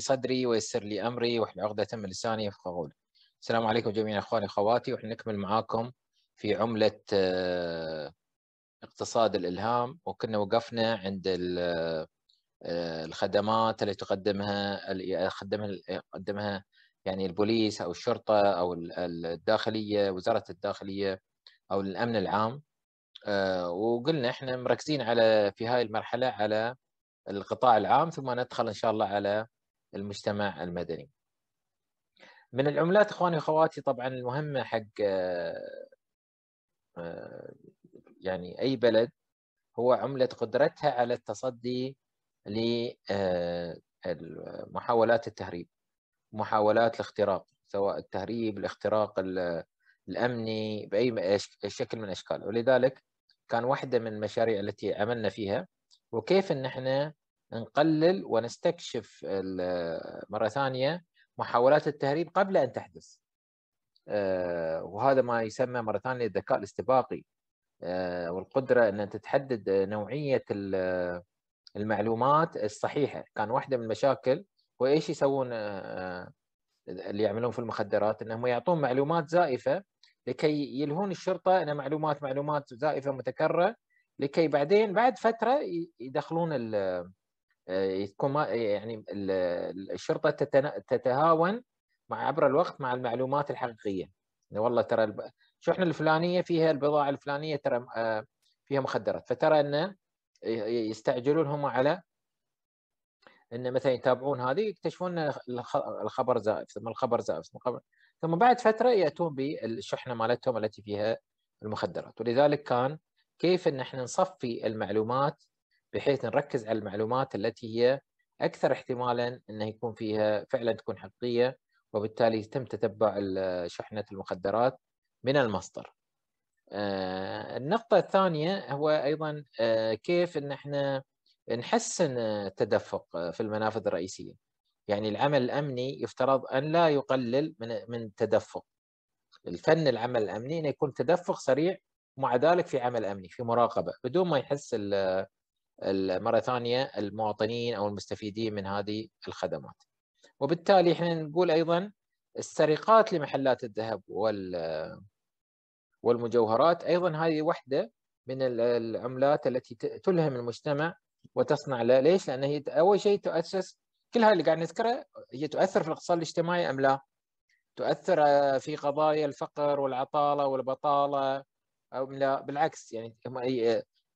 لي صدري ويسر لي امري واحل عقده من لساني يفقهوا قولي. السلام عليكم جميعا اخواني اخواتي واحنا نكمل معاكم في عمله آه، اقتصاد الالهام وكنا وقفنا عند آه، الخدمات التي تقدمها يقدمها يقدمها يعني البوليس او الشرطه او الداخليه وزاره الداخليه او الامن العام آه، وقلنا احنا مركزين على في هاي المرحله على القطاع العام ثم ندخل ان شاء الله على المجتمع المدني من العملات اخواني واخواتي طبعا المهمه حق آه، آه، يعني اي بلد هو عمله قدرتها على التصدي آه، لمحاولات التهريب محاولات الاختراق سواء التهريب الاختراق الامني باي شكل من الاشكال ولذلك كان واحده من المشاريع التي عملنا فيها وكيف ان احنا نقلل ونستكشف مرة ثانية محاولات التهريب قبل أن تحدث آه، وهذا ما يسمى مرة ثانية الذكاء الاستباقي آه، والقدرة أن تتحدد نوعية المعلومات الصحيحة كان واحدة من المشاكل وإيش يسوون آه، اللي يعملون في المخدرات أنهم يعطون معلومات زائفة لكي يلهون الشرطة أن معلومات معلومات زائفة متكررة لكي بعدين بعد فترة يدخلون تكون آه، يعني الشرطه تتهاون مع عبر الوقت مع المعلومات الحقيقيه يعني والله ترى الشحنه الفلانيه فيها البضاعه الفلانيه ترى آه، فيها مخدرات فترى انه يستعجلون هم على ان مثلا يتابعون هذه يكتشفون الخبر زائف ثم الخبر زائف ثم الخبر ثم بعد فتره ياتون بالشحنه مالتهم التي فيها المخدرات ولذلك كان كيف ان احنا نصفي المعلومات بحيث نركز على المعلومات التي هي اكثر احتمالا انه يكون فيها فعلا تكون حقيقيه وبالتالي يتم تتبع شحنه المخدرات من المصدر. آه، النقطه الثانيه هو ايضا آه، كيف ان احنا نحسن التدفق في المنافذ الرئيسيه. يعني العمل الامني يفترض ان لا يقلل من من التدفق. الفن العمل الامني انه يكون تدفق سريع ومع ذلك في عمل امني في مراقبه بدون ما يحس مره ثانيه المواطنين او المستفيدين من هذه الخدمات. وبالتالي احنا نقول ايضا السرقات لمحلات الذهب وال والمجوهرات ايضا هذه واحده من العملات التي تلهم المجتمع وتصنع له ليش؟ لان هي اول شيء تؤسس كل هذا اللي قاعد نذكره هي تؤثر في الاقتصاد الاجتماعي ام لا؟ تؤثر آه، في قضايا الفقر والعطاله والبطاله او لا؟ بالعكس يعني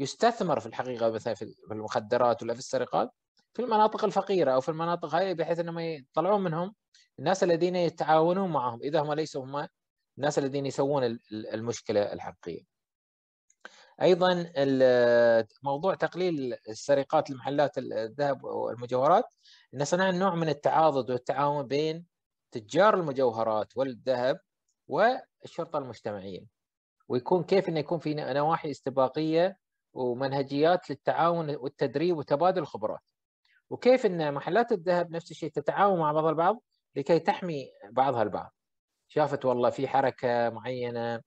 يستثمر في الحقيقه مثلا في المخدرات ولا في السرقات في المناطق الفقيره او في المناطق هاي بحيث انهم يطلعون منهم الناس الذين يتعاونون معهم اذا هم ليسوا هم الناس الذين يسوون المشكله الحقيقيه. ايضا موضوع تقليل السرقات المحلات الذهب والمجوهرات ان صنع نوع من التعاضد والتعاون بين تجار المجوهرات والذهب والشرطه المجتمعيه ويكون كيف انه يكون في نواحي استباقيه ومنهجيات للتعاون والتدريب وتبادل الخبرات وكيف ان محلات الذهب نفس الشيء تتعاون مع بعضها البعض لكي تحمي بعضها البعض شافت والله في حركه معينه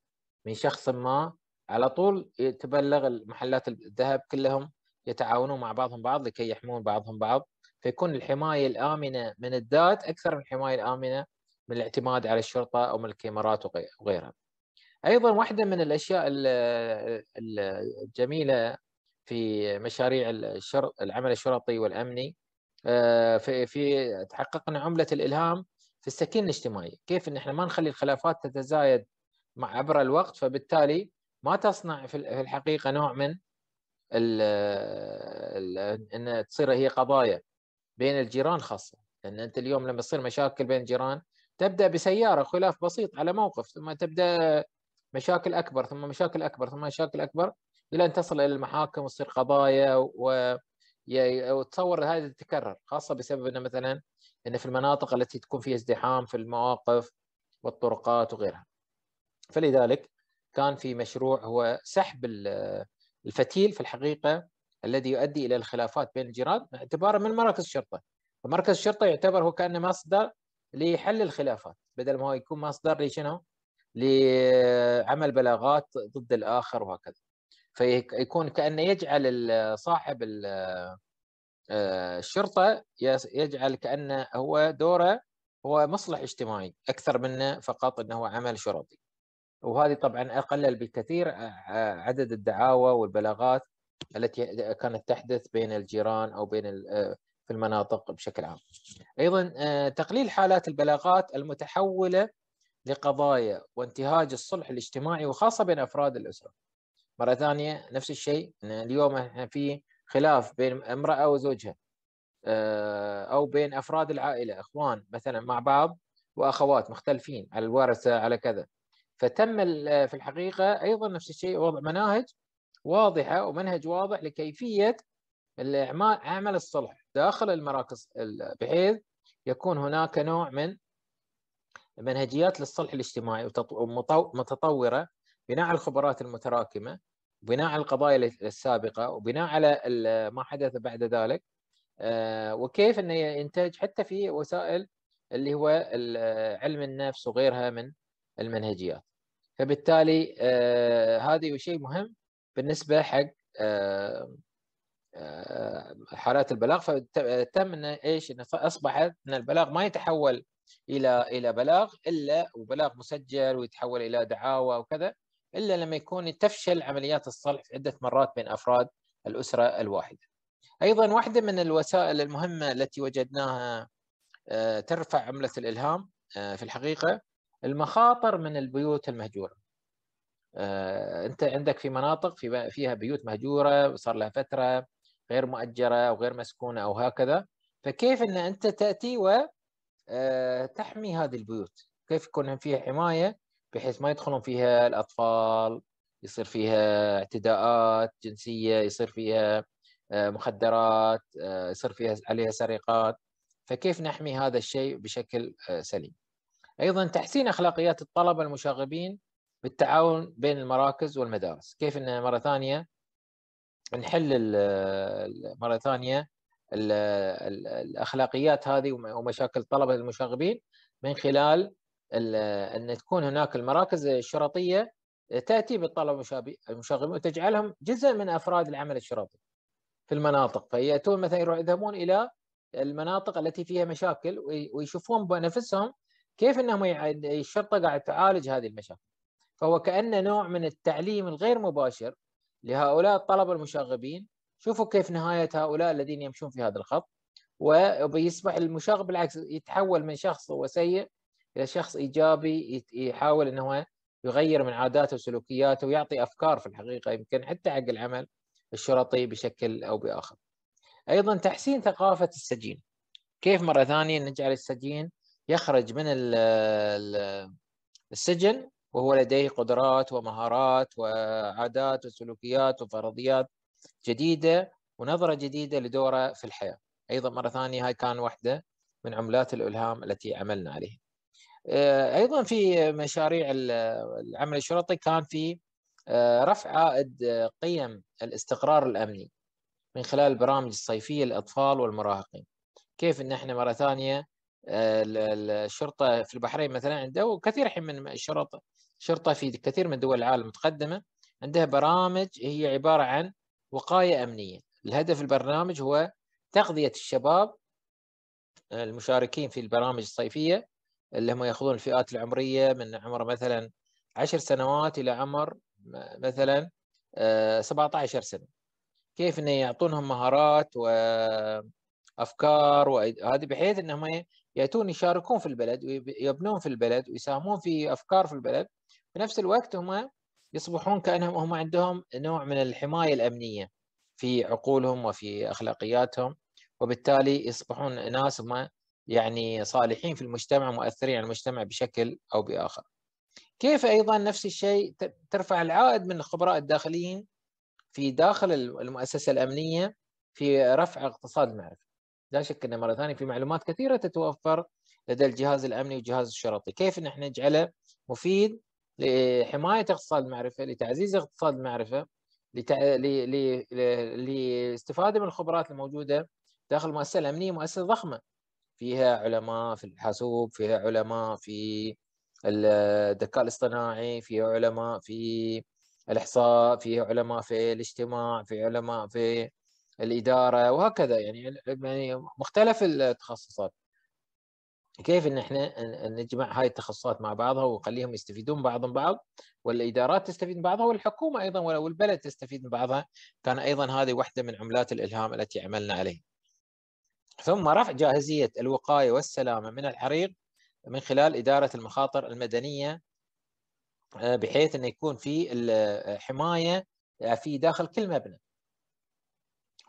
من شخص ما على طول تبلغ محلات الذهب كلهم يتعاونون مع بعضهم بعض لكي يحمون بعضهم بعض فيكون الحمايه الامنه من الذات اكثر من الحمايه الامنه من الاعتماد على الشرطه او من الكاميرات وغيرها ايضا واحده من الاشياء الجميله في مشاريع العمل الشرطي والامني آه، في في تحققنا عمله الالهام في السكين الاجتماعي، كيف ان احنا ما نخلي الخلافات تتزايد مع عبر الوقت فبالتالي ما تصنع في الحقيقه نوع من ان تصير هي قضايا بين الجيران خاصه، لان انت اليوم لما تصير مشاكل بين الجيران تبدا بسياره خلاف بسيط على موقف ثم تبدا مشاكل اكبر ثم مشاكل اكبر ثم مشاكل اكبر الى ان تصل الى المحاكم وتصير قضايا و وتصور هذه تتكرر خاصه بسبب انه مثلا انه في المناطق التي تكون فيها ازدحام في المواقف والطرقات وغيرها. فلذلك كان في مشروع هو سحب الفتيل في الحقيقه الذي يؤدي الى الخلافات بين الجيران اعتبارا من مراكز الشرطه. فمركز الشرطه يعتبر هو كانه مصدر لحل الخلافات بدل ما هو يكون مصدر لشنو؟ لعمل بلاغات ضد الاخر وهكذا فيكون كانه يجعل صاحب آه، الشرطه يجعل كانه هو دوره هو مصلح اجتماعي اكثر منه فقط انه هو عمل شرطي وهذه طبعا اقلل بكثير عدد الدعاوى والبلاغات التي كانت تحدث بين الجيران او بين آه، في المناطق بشكل عام. ايضا آه، تقليل حالات البلاغات المتحوله لقضايا وانتهاج الصلح الاجتماعي وخاصه بين افراد الاسره. مره ثانيه نفس الشيء اليوم احنا في خلاف بين امراه وزوجها آه، او بين افراد العائله اخوان مثلا مع بعض واخوات مختلفين على الورثه على كذا. فتم في الحقيقه ايضا نفس الشيء وضع مناهج واضحه ومنهج واضح لكيفيه عمل الصلح داخل المراكز بحيث يكون هناك نوع من منهجيات للصلح الاجتماعي متطوره بناء على الخبرات المتراكمه بناء على القضايا السابقه وبناء على ما حدث بعد ذلك آه، وكيف انه ينتج حتى في وسائل اللي هو علم النفس وغيرها من المنهجيات فبالتالي آه، هذا شيء مهم بالنسبه حق آه، آه، حالات البلاغ فتم ان ايش ان اصبحت ان البلاغ ما يتحول الى الى بلاغ الا وبلاغ مسجل ويتحول الى دعاوى وكذا الا لما يكون تفشل عمليات الصلح عده مرات بين افراد الاسره الواحده. ايضا واحده من الوسائل المهمه التي وجدناها آه، ترفع عمله الالهام آه، في الحقيقه المخاطر من البيوت المهجوره. انت عندك في مناطق في فيها بيوت مهجوره وصار لها فتره غير مؤجره او غير مسكونه او هكذا فكيف ان انت تاتي وتحمي آه، هذه البيوت كيف يكون فيها حمايه بحيث ما يدخلون فيها الاطفال يصير فيها اعتداءات جنسيه يصير فيها آه، مخدرات آه، يصير فيها عليها سرقات فكيف نحمي هذا الشيء بشكل سليم ايضا تحسين اخلاقيات الطلبه المشاغبين بالتعاون بين المراكز والمدارس كيف ان مره ثانيه نحل مره ثانيه الاخلاقيات هذه ومشاكل الطلبه المشاغبين من خلال ان تكون هناك المراكز الشرطيه تاتي بالطلبه المشاغبين وتجعلهم جزء من افراد العمل الشرطي في المناطق فياتون مثلا يروح يذهبون الى المناطق التي فيها مشاكل ويشوفون بنفسهم كيف انهم الشرطه قاعد تعالج هذه المشاكل فهو كانه نوع من التعليم الغير مباشر لهؤلاء الطلبة المشاغبين شوفوا كيف نهاية هؤلاء الذين يمشون في هذا الخط وبيصبح المشاغب بالعكس يتحول من شخص هو سيء إلى شخص إيجابي يحاول أنه يغير من عاداته وسلوكياته ويعطي أفكار في الحقيقة يمكن حتى حق العمل الشرطي بشكل أو بآخر أيضا تحسين ثقافة السجين كيف مرة ثانية نجعل السجين يخرج من السجن وهو لديه قدرات ومهارات وعادات وسلوكيات وفرضيات جديدة ونظرة جديدة لدوره في الحياة أيضا مرة ثانية هاي كان واحدة من عملات الإلهام التي عملنا عليها آه، أيضا في مشاريع العمل الشرطي كان في آه، رفع عائد آه، قيم الاستقرار الأمني من خلال البرامج الصيفية للأطفال والمراهقين كيف أن احنا مرة ثانية الشرطة في البحرين مثلا عنده وكثير حين من الشرطة شرطه في كثير من دول العالم المتقدمه عندها برامج هي عباره عن وقايه امنيه الهدف البرنامج هو تغذيه الشباب آه، المشاركين في البرامج الصيفيه اللي هم ياخذون الفئات العمريه من عمر مثلا 10 سنوات الى عمر مثلا 17 آه، سنه كيف انه يعطونهم مهارات وافكار وهذه بحيث انهم ياتون يشاركون في البلد ويبنون في البلد ويساهمون في افكار في البلد في نفس الوقت هم يصبحون كانهم هم عندهم نوع من الحمايه الامنيه في عقولهم وفي اخلاقياتهم وبالتالي يصبحون ناس هم يعني صالحين في المجتمع مؤثرين على المجتمع بشكل او باخر. كيف ايضا نفس الشيء ترفع العائد من الخبراء الداخليين في داخل المؤسسه الامنيه في رفع اقتصاد المعرفه. لا شك ان مره ثانيه في معلومات كثيره تتوفر لدى الجهاز الامني والجهاز الشرطي، كيف نحن نجعله مفيد لحماية اقتصاد المعرفة لتعزيز اقتصاد المعرفة للاستفادة من الخبرات الموجودة داخل المؤسسة الأمنية مؤسسة ضخمة فيها علماء في الحاسوب فيها علماء في الذكاء الاصطناعي فيها علماء في الإحصاء فيها علماء في الاجتماع فيها علماء في الإدارة وهكذا يعني, يعني مختلف التخصصات كيف ان احنا نجمع هاي التخصصات مع بعضها ونخليهم يستفيدون بعضهم بعض والادارات تستفيد من بعضها والحكومه ايضا والبلد تستفيد من بعضها كان ايضا هذه واحده من عملات الالهام التي عملنا عليها. ثم رفع جاهزيه الوقايه والسلامه من الحريق من خلال اداره المخاطر المدنيه آه، بحيث انه يكون في آه، حمايه في داخل كل مبنى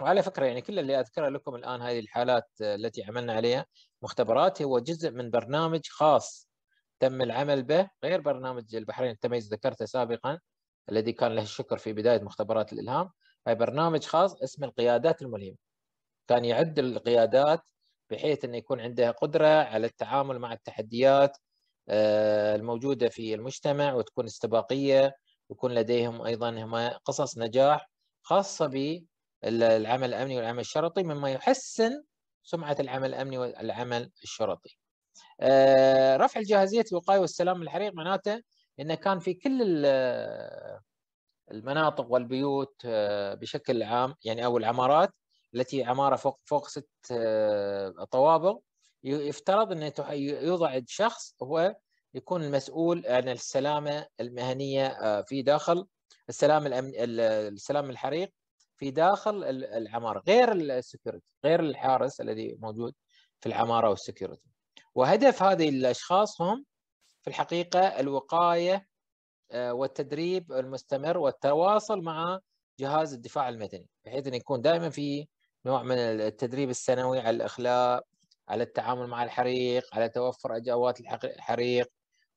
وعلى فكره يعني كل اللي اذكره لكم الان هذه الحالات آه، التي عملنا عليها مختبرات هو جزء من برنامج خاص تم العمل به غير برنامج البحرين التميز ذكرته سابقا الذي كان له الشكر في بدايه مختبرات الالهام هي برنامج خاص اسمه القيادات الملهمه كان يعد القيادات بحيث انه يكون عندها قدره على التعامل مع التحديات آه، الموجوده في المجتمع وتكون استباقيه ويكون لديهم ايضا قصص نجاح خاصه العمل الامني والعمل الشرطي مما يحسن سمعه العمل الامني والعمل الشرطي. آه، رفع الجاهزيه الوقايه والسلام من الحريق معناته انه كان في كل المناطق والبيوت آه، بشكل عام يعني او العمارات التي عماره فوق فوق ست آه، طوابق يفترض انه يوضع شخص هو يكون المسؤول عن السلامه المهنيه في داخل السلام الأمن السلام الحريق في داخل العماره غير السكيورتي غير الحارس الذي موجود في العماره والسكيورتي وهدف هذه الاشخاص هم في الحقيقه الوقايه آه، والتدريب المستمر والتواصل مع جهاز الدفاع المدني بحيث ان يكون دائما في نوع من التدريب السنوي على الاخلاء على التعامل مع الحريق على توفر اجوات الحريق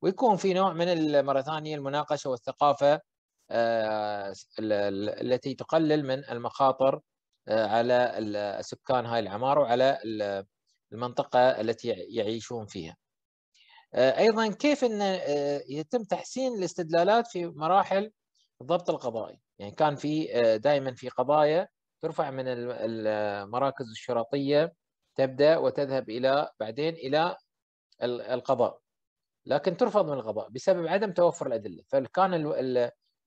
ويكون في نوع من مره ثانيه المناقشه والثقافه آه، التي تقلل من المخاطر آه، على سكان هاي العماره وعلى المنطقه التي يعيشون فيها. آه، ايضا كيف ان يتم تحسين الاستدلالات في مراحل الضبط القضائي، يعني كان في دائما في قضايا ترفع من المراكز الشرطيه تبدا وتذهب الى بعدين الى القضاء. لكن ترفض من القضاء بسبب عدم توفر الادله، فكان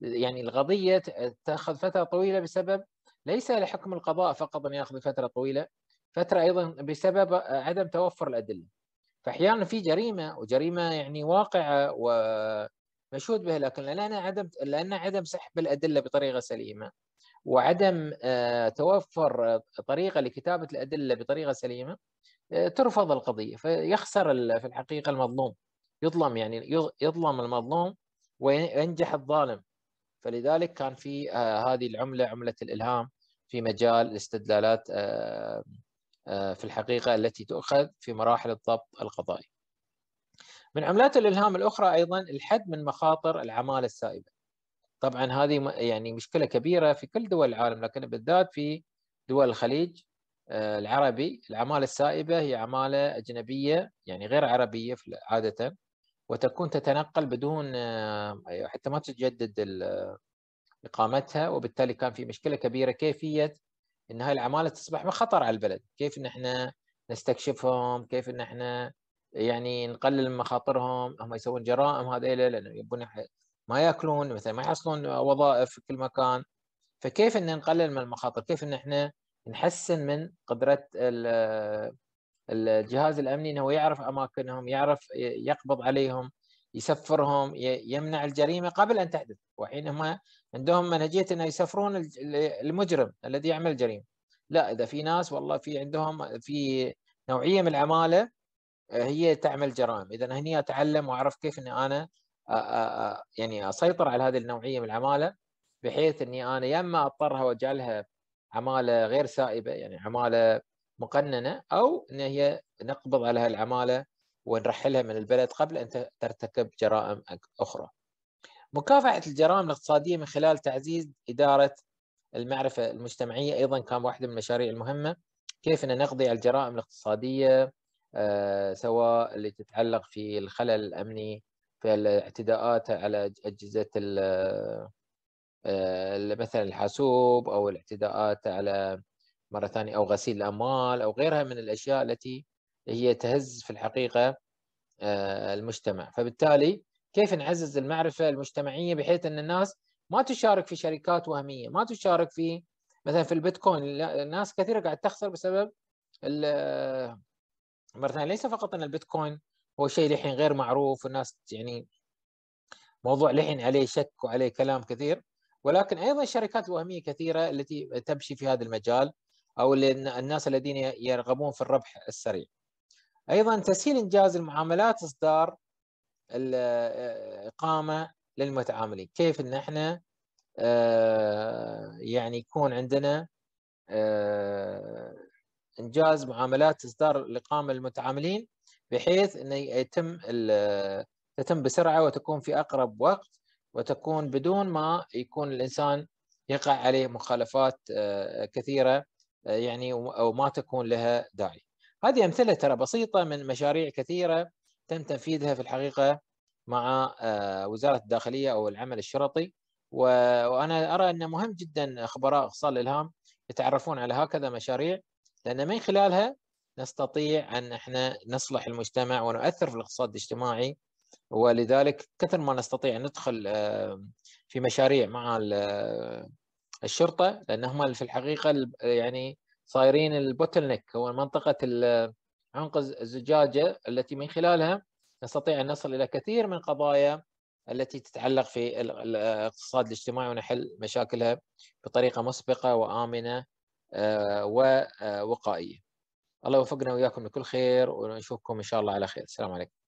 يعني القضيه تاخذ فتره طويله بسبب ليس لحكم القضاء فقط ان ياخذ فتره طويله فتره ايضا بسبب آه، عدم توفر الادله فاحيانا في جريمه وجريمه يعني واقعه ومشهود بها لكن لان عدم لان عدم سحب الادله بطريقه سليمه وعدم آه، توفر طريقه لكتابه الادله بطريقه سليمه آه، ترفض القضيه فيخسر في الحقيقه المظلوم يظلم يعني يظلم المظلوم وينجح الظالم فلذلك كان في آه، هذه العمله عمله الالهام في مجال الاستدلالات آه، آه، في الحقيقه التي تؤخذ في مراحل الضبط القضائي. من عملات الالهام الاخرى ايضا الحد من مخاطر العماله السائبه. طبعا هذه يعني مشكله كبيره في كل دول العالم لكن بالذات في دول الخليج العربي العماله السائبه هي عماله اجنبيه يعني غير عربيه عاده وتكون تتنقل بدون آه، حتى ما تتجدد آه، اقامتها وبالتالي كان في مشكله كبيره كيفيه ان هاي العماله تصبح خطر على البلد، كيف ان احنا نستكشفهم، كيف ان احنا يعني نقلل من مخاطرهم، هم يسوون جرائم هذيلا لانه يبون ما ياكلون مثلا ما يحصلون وظائف في كل مكان، فكيف ان نقلل من المخاطر؟ كيف ان احنا نحسن من قدره الجهاز الامني انه يعرف اماكنهم يعرف يقبض عليهم يسفرهم يمنع الجريمه قبل ان تحدث وحينما عندهم منهجيه انه يسفرون المجرم الذي يعمل جريمه لا اذا في ناس والله في عندهم في نوعيه من العماله آه، هي تعمل جرائم اذا هني اتعلم واعرف كيف اني انا آه، آه، يعني اسيطر على هذه النوعيه من العماله بحيث اني انا يا اما اضطرها واجعلها عماله غير سائبه يعني عماله مقننه او ان هي نقبض على هالعماله ونرحلها من البلد قبل ان ترتكب جرائم اخرى. مكافحه الجرائم الاقتصاديه من خلال تعزيز اداره المعرفه المجتمعيه ايضا كان واحده من المشاريع المهمه كيف ان نقضي على الجرائم الاقتصاديه آه، سواء اللي تتعلق في الخلل الامني في الاعتداءات على اجهزه آه، مثلا الحاسوب او الاعتداءات على مرة ثانية أو غسيل الأموال أو غيرها من الأشياء التي هي تهز في الحقيقة آه، المجتمع فبالتالي كيف نعزز المعرفة المجتمعية بحيث أن الناس ما تشارك في شركات وهمية ما تشارك في مثلا في البيتكوين الناس كثيرة قاعد تخسر بسبب آه، مرة ثانية ليس فقط أن البيتكوين هو شيء لحين غير معروف والناس يعني موضوع لحين عليه شك وعليه كلام كثير ولكن ايضا الشركات الوهميه كثيره التي تمشي في هذا المجال او الناس الذين يرغبون في الربح السريع. ايضا تسهيل انجاز المعاملات اصدار الاقامه آه، للمتعاملين، كيف ان احنا آه، يعني يكون عندنا آه، انجاز معاملات اصدار الاقامه للمتعاملين بحيث انه يتم تتم بسرعه وتكون في اقرب وقت وتكون بدون ما يكون الانسان يقع عليه مخالفات كثيره يعني او ما تكون لها داعي. هذه امثله ترى بسيطه من مشاريع كثيره تم تنفيذها في الحقيقه مع آه، وزاره الداخليه او العمل الشرطي وانا ارى انه مهم جدا خبراء اخصال الالهام يتعرفون على هكذا مشاريع لان من خلالها نستطيع ان احنا نصلح المجتمع ونؤثر في الاقتصاد الاجتماعي ولذلك كثر ما نستطيع ندخل آه، في مشاريع مع الشرطه لان هم في الحقيقه يعني صايرين البوتل نيك هو منطقه عنق الزجاجه التي من خلالها نستطيع ان نصل الى كثير من قضايا التي تتعلق في الاقتصاد الاجتماعي ونحل مشاكلها بطريقه مسبقه وامنه آه، ووقائيه. آه، الله يوفقنا واياكم لكل خير ونشوفكم ان شاء الله على خير، السلام عليكم.